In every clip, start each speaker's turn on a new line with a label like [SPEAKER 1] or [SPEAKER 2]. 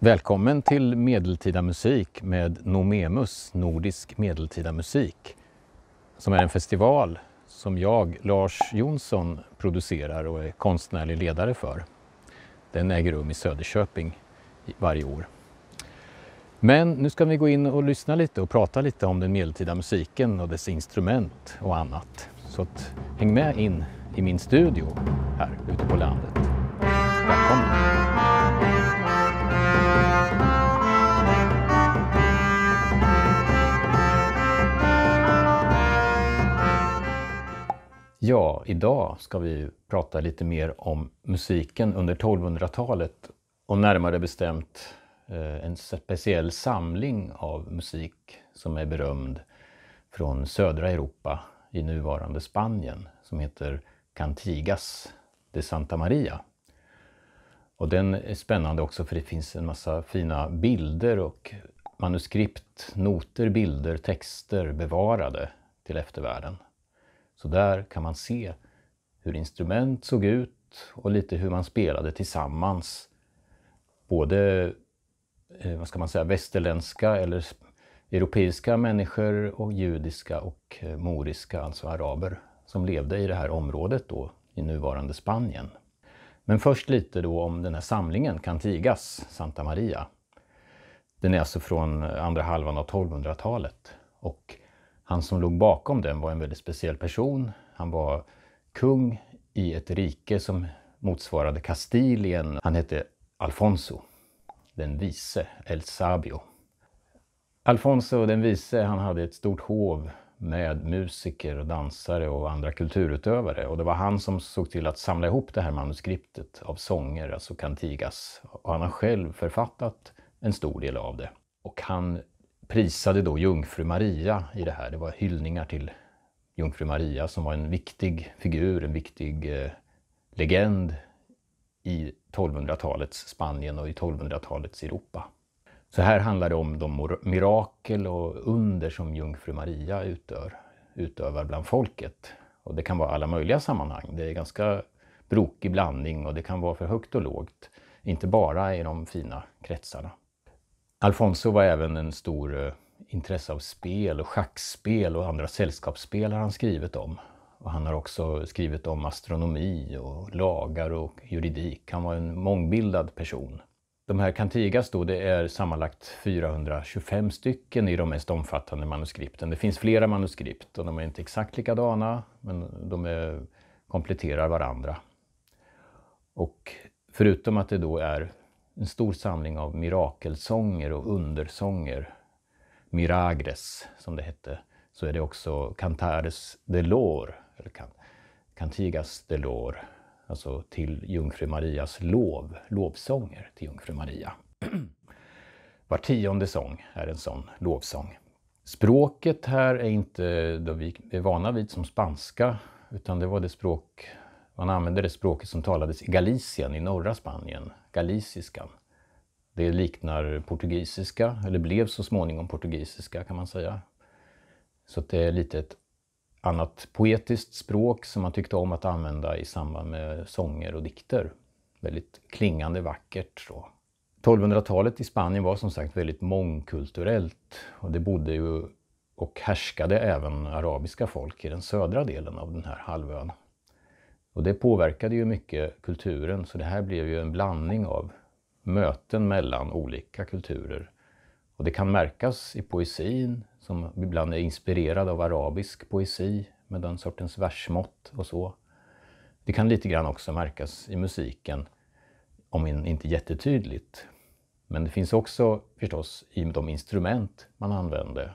[SPEAKER 1] Välkommen till Medeltida musik med Nomemus, Nordisk medeltida musik, som är en festival som jag, Lars Jonsson, producerar och är konstnärlig ledare för. Den äger rum i Söderköping varje år. Men nu ska vi gå in och lyssna lite och prata lite om den medeltida musiken och dess instrument och annat. Så att, häng med in i min studio här ute på landet. Ja, idag ska vi prata lite mer om musiken under 1200-talet och närmare bestämt eh, en speciell samling av musik som är berömd från södra Europa i nuvarande Spanien som heter Cantigas de Santa Maria. Och den är spännande också för det finns en massa fina bilder och manuskript, noter, bilder, texter bevarade till eftervärlden. Så där kan man se hur instrument såg ut och lite hur man spelade tillsammans. Både eh, vad ska man säga, västerländska eller europeiska människor och judiska och eh, moriska, alltså araber, som levde i det här området då, i nuvarande Spanien. Men först lite då om den här samlingen Cantigas, Santa Maria. Den är alltså från eh, andra halvan av 1200-talet och han som låg bakom den var en väldigt speciell person. Han var kung i ett rike som motsvarade Kastilien. Han hette Alfonso den vise, El Sabio. Alfonso den vise, han hade ett stort hov med musiker och dansare och andra kulturutövare. Och det var han som såg till att samla ihop det här manuskriptet av sånger, alltså kantigas. Och han har själv författat en stor del av det. Och han prisade då jungfru Maria i det här. Det var hyllningar till jungfru Maria som var en viktig figur, en viktig eh, legend i 1200-talets Spanien och i 1200-talets Europa. Så här handlar det om de mirakel och under som jungfru Maria utör, utövar bland folket. Och det kan vara alla möjliga sammanhang. Det är ganska brokig blandning och det kan vara för högt och lågt. Inte bara i de fina kretsarna. Alfonso var även en stor eh, intresse av spel och schackspel och andra sällskapsspel har han skrivit om. Och han har också skrivit om astronomi och lagar och juridik. Han var en mångbildad person. De här Cantigas då, det är sammanlagt 425 stycken i de mest omfattande manuskripten. Det finns flera manuskript och de är inte exakt likadana, men de är, kompletterar varandra. Och förutom att det då är en stor samling av mirakelsånger och undersånger. Miragres, som det hette. Så är det också Cantares de Lor, eller Cantigas de Lor, alltså till Jungfru Marias lov, lovsånger till Jungfru Maria. Var tionde sång är en sån lovsång. Språket här är inte det vi är vana vid som spanska, utan det var det språk man använde det språket som talades i Galicien i norra Spanien galiciskan. Det liknar portugisiska, eller blev så småningom portugisiska kan man säga. Så det är lite ett annat poetiskt språk som man tyckte om att använda i samband med sånger och dikter. Väldigt klingande vackert. 1200-talet i Spanien var som sagt väldigt mångkulturellt och det bodde ju och härskade även arabiska folk i den södra delen av den här halvön. Och det påverkade ju mycket kulturen, så det här blev ju en blandning av möten mellan olika kulturer. Och det kan märkas i poesin, som ibland är inspirerad av arabisk poesi med den sortens versmått och så. Det kan lite grann också märkas i musiken, om inte jättetydligt. Men det finns också förstås i de instrument man använde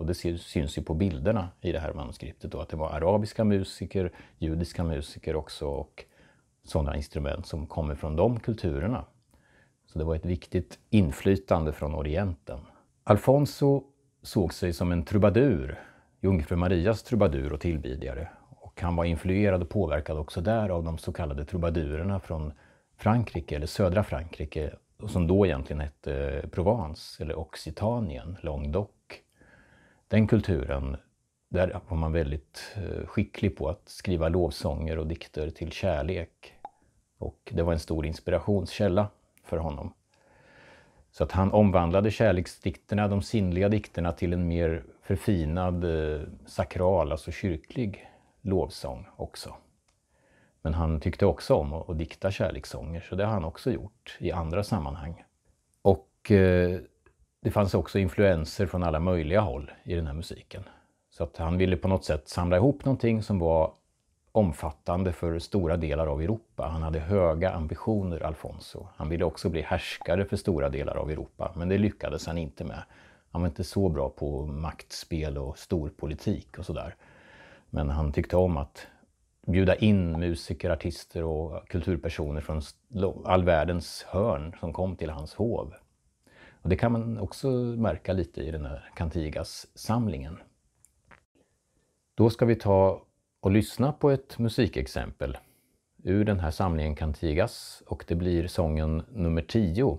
[SPEAKER 1] och det syns ju på bilderna i det här manuskriptet då, att det var arabiska musiker, judiska musiker också och sådana instrument som kommer från de kulturerna. Så det var ett viktigt inflytande från Orienten. Alfonso såg sig som en trubadur, jungfru Marias trubadur och tillbidjare. Och han var influerad och påverkad också där av de så kallade trubadurerna från Frankrike, eller södra Frankrike, som då egentligen hette Provence eller Occitanien, Languedoc den kulturen, där var man väldigt eh, skicklig på att skriva lovsånger och dikter till kärlek. Och det var en stor inspirationskälla för honom. Så att han omvandlade kärleksdikterna, de sinnliga dikterna, till en mer förfinad eh, sakral, alltså kyrklig lovsång också. Men han tyckte också om att dikta kärlekssånger, så det har han också gjort i andra sammanhang. Och eh, det fanns också influenser från alla möjliga håll i den här musiken. Så att han ville på något sätt samla ihop någonting som var omfattande för stora delar av Europa. Han hade höga ambitioner, Alfonso. Han ville också bli härskare för stora delar av Europa, men det lyckades han inte med. Han var inte så bra på maktspel och storpolitik och sådär. Men han tyckte om att bjuda in musiker, artister och kulturpersoner från all världens hörn som kom till hans hov och det kan man också märka lite i den här Cantigas-samlingen. Då ska vi ta och lyssna på ett musikexempel ur den här samlingen Cantigas och det blir sången nummer 10.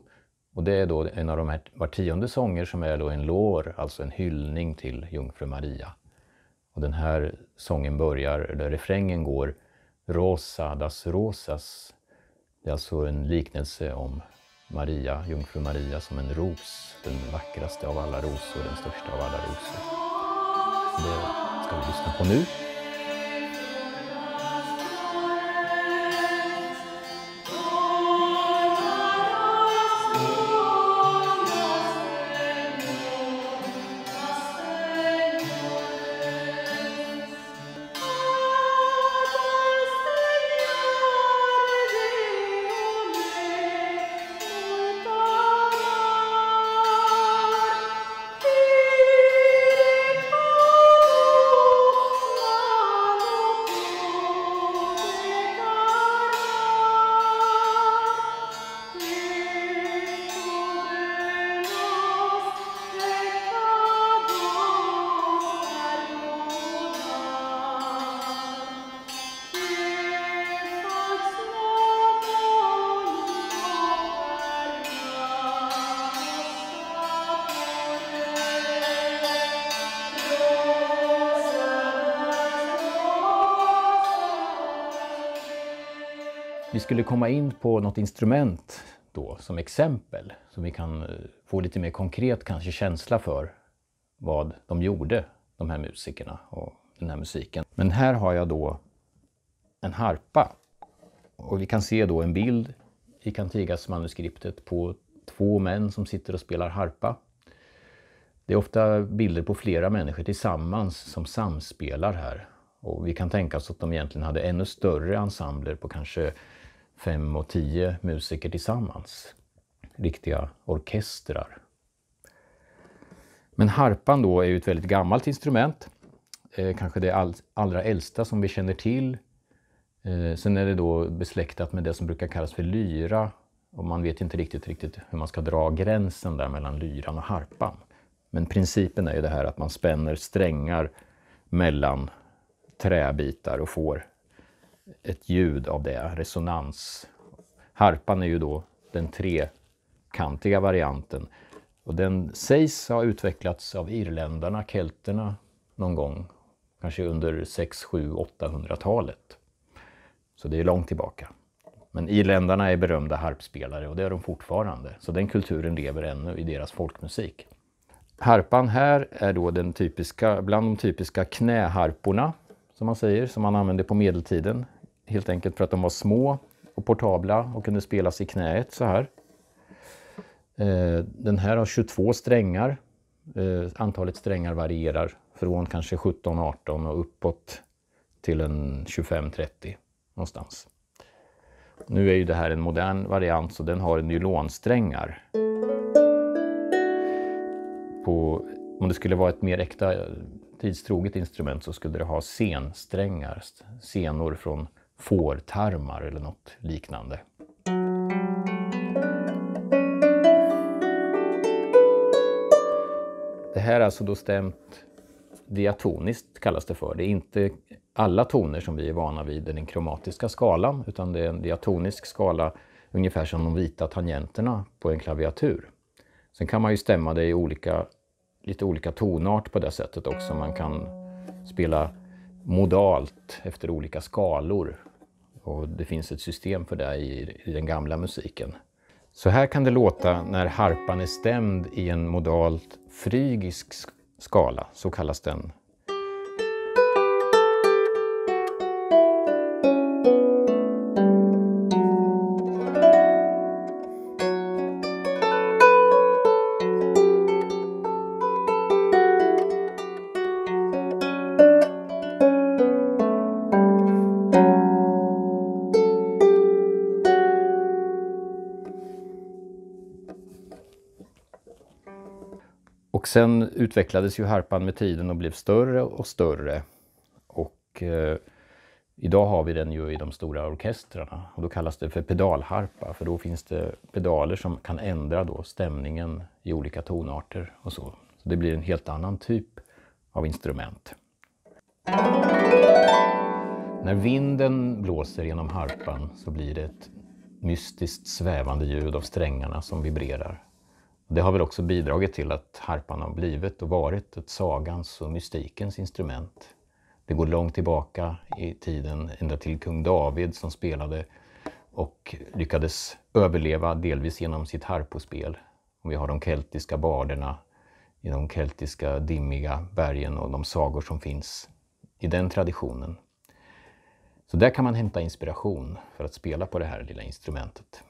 [SPEAKER 1] Och det är då en av de här var tionde sånger som är då en lår, alltså en hyllning till Jungfru Maria. Och den här sången börjar, där refrängen går Rosa das Rosas. Det är alltså en liknelse om Maria, jungfru Maria, som en ros. Den vackraste av alla rosor, den största av alla rosor. Det ska vi lyssna på nu. Vi skulle komma in på något instrument då som exempel så vi kan eh, få lite mer konkret kanske känsla för vad de gjorde, de här musikerna och den här musiken. Men här har jag då en harpa och vi kan se då en bild i Cantigas manuskriptet på två män som sitter och spelar harpa. Det är ofta bilder på flera människor tillsammans som samspelar här. Och vi kan tänka oss att de egentligen hade ännu större ensembler på kanske fem och tio musiker tillsammans. Riktiga orkestrar. Men harpan då är ju ett väldigt gammalt instrument. Eh, kanske det all, allra äldsta som vi känner till. Eh, sen är det då besläktat med det som brukar kallas för lyra. Och man vet inte riktigt, riktigt hur man ska dra gränsen där mellan lyran och harpan. Men principen är ju det här att man spänner strängar mellan träbitar och får ett ljud av det, resonans. Harpan är ju då den trekantiga varianten. Och den sägs ha utvecklats av irländarna, kelterna, någon gång. Kanske under 6, 7, 800-talet. Så det är långt tillbaka. Men irländarna är berömda harpspelare och det är de fortfarande. Så den kulturen lever ännu i deras folkmusik. Harpan här är då den typiska, bland de typiska knäharporna, som man säger, som man använde på medeltiden. Helt enkelt för att de var små och portabla och kunde spelas i knäet så här. Eh, den här har 22 strängar. Eh, antalet strängar varierar från kanske 17-18 och uppåt till en 25-30 någonstans. Nu är ju det här en modern variant så den har nylonsträngar. På, om det skulle vara ett mer äkta eh, tidstroget instrument så skulle det ha sensträngar, senor från fårtarmar eller något liknande. Det här är alltså då stämt diatoniskt kallas det för. Det är inte alla toner som vi är vana vid i den kromatiska skalan utan det är en diatonisk skala ungefär som de vita tangenterna på en klaviatur. Sen kan man ju stämma det i olika, lite olika tonart på det sättet också. Man kan spela modalt efter olika skalor och det finns ett system för det i, i den gamla musiken. Så här kan det låta när harpan är stämd i en modalt frygisk skala, så kallas den Och sen utvecklades ju harpan med tiden och blev större och större. Och eh, idag har vi den ju i de stora orkestrarna och då kallas det för pedalharpa för då finns det pedaler som kan ändra då stämningen i olika tonarter och så. så det blir en helt annan typ av instrument. När vinden blåser genom harpan så blir det ett mystiskt svävande ljud av strängarna som vibrerar. Det har väl också bidragit till att harpan har blivit och varit ett sagans och mystikens instrument. Det går långt tillbaka i tiden, ända till kung David som spelade och lyckades överleva delvis genom sitt harpospel. vi har de keltiska barderna i de keltiska dimmiga bergen och de sagor som finns i den traditionen. Så där kan man hämta inspiration för att spela på det här lilla instrumentet.